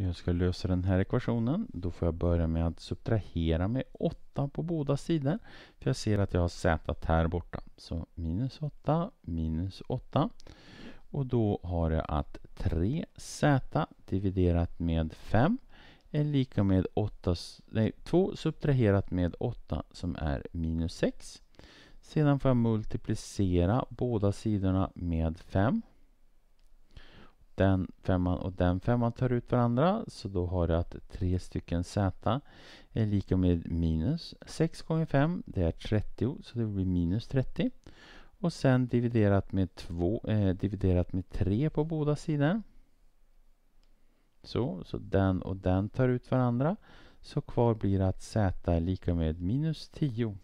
Jag ska lösa den här ekvationen. Då får jag börja med att subtrahera med 8 på båda sidor. För jag ser att jag har z här borta. Så minus 8, minus 8. Och då har jag att 3z dividerat med 5 är lika med 8, nej, 2 subtraherat med 8 som är minus 6. Sedan får jag multiplicera båda sidorna med 5 den femman och den femman tar ut varandra. Så då har du att 3 stycken z är lika med minus 6 gånger 5. Det är 30, så det blir minus 30. Och sen dividerat med, 2, eh, dividerat med 3 på båda sidor. Så, så den och den tar ut varandra. Så kvar blir att z är lika med minus 10.